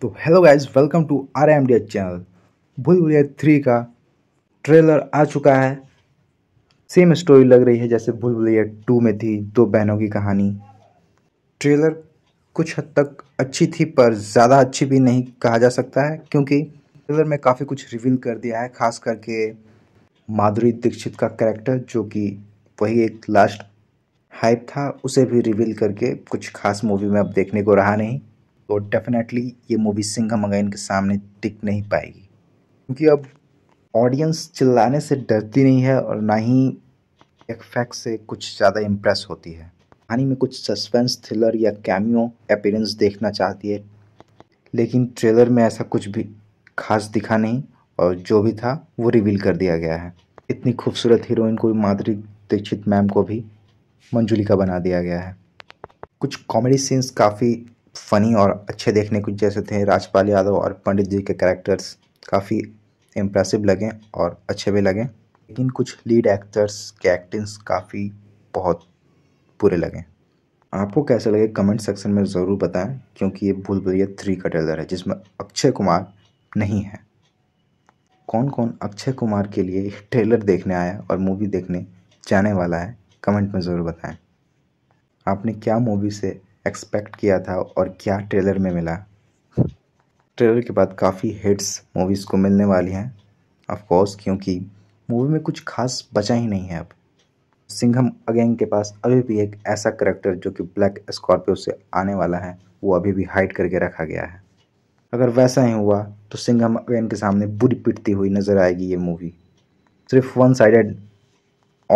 तो hello guys welcome to R M D channel Bhool Bhulaiyaa three का trailer आ चुका है सेम स्टोरी लग रही है जैसे भूल भुलैया टू में थी दो बहनों की कहानी ट्रेलर कुछ हद तक अच्छी थी पर ज़्यादा अच्छी भी नहीं कहा जा सकता है क्योंकि ट्रेलर में काफ़ी कुछ रिवील कर दिया है खास करके माधुरी दीक्षित का कैरेक्टर जो कि वही एक लास्ट हाइप था उसे भी रिवील करके कुछ खास मूवी में अब देखने को रहा नहीं तो डेफिनेटली ये मूवी सिंघम अगैन के सामने टिक नहीं पाएगी क्योंकि अब ऑडियंस चिल्लाने से डरती नहीं है और ना ही फैक्ट से कुछ ज़्यादा इम्प्रेस होती है कहानी में कुछ सस्पेंस थ्रिलर या कैमियो अपीरेंस देखना चाहती है लेकिन ट्रेलर में ऐसा कुछ भी खास दिखा नहीं और जो भी था वो रिवील कर दिया गया है इतनी खूबसूरत हीरोइन को माधुरी दीक्षित मैम को भी मंजुलिका बना दिया गया है कुछ कॉमेडी सीन्स काफ़ी फ़नी और अच्छे देखने को जैसे थे राजपाल यादव और पंडित जी के कैरेक्टर्स काफ़ी इम्प्रेसिव लगे और अच्छे भी लगे लेकिन कुछ लीड एक्टर्स के एक्टिंग्स काफ़ी बहुत बुरे लगे आपको कैसे लगे कमेंट सेक्शन में ज़रूर बताएं क्योंकि ये भूल भूलिया थ्री का ट्रेलर है जिसमें अक्षय कुमार नहीं है कौन कौन अक्षय कुमार के लिए ट्रेलर देखने आया और मूवी देखने जाने वाला है कमेंट में ज़रूर बताएं आपने क्या मूवी से एक्सपेक्ट किया था और क्या ट्रेलर में मिला ट्रेलर के बाद काफ़ी हिट्स मूवीज़ को मिलने वाली हैं ऑफकोर्स क्योंकि मूवी में कुछ खास बचा ही नहीं है अब सिंघम अगेंग के पास अभी भी एक ऐसा करेक्टर जो कि ब्लैक स्कॉर्पियो से आने वाला है वो अभी भी हाइड करके रखा गया है अगर वैसा ही हुआ तो सिंघम अगेन के सामने बुरी पिटती हुई नज़र आएगी ये मूवी सिर्फ वन साइडेड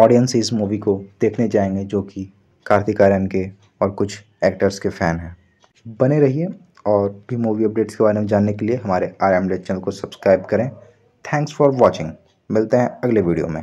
ऑडियंस इस मूवी को देखने जाएंगे जो कि कार्तिक आर्यन के और कुछ एक्टर्स के फ़ैन हैं बने रहिए और भी मूवी अपडेट्स के बारे में जानने के लिए हमारे आर एम चैनल को सब्सक्राइब करें थैंक्स फॉर वॉचिंग मिलते हैं अगले वीडियो में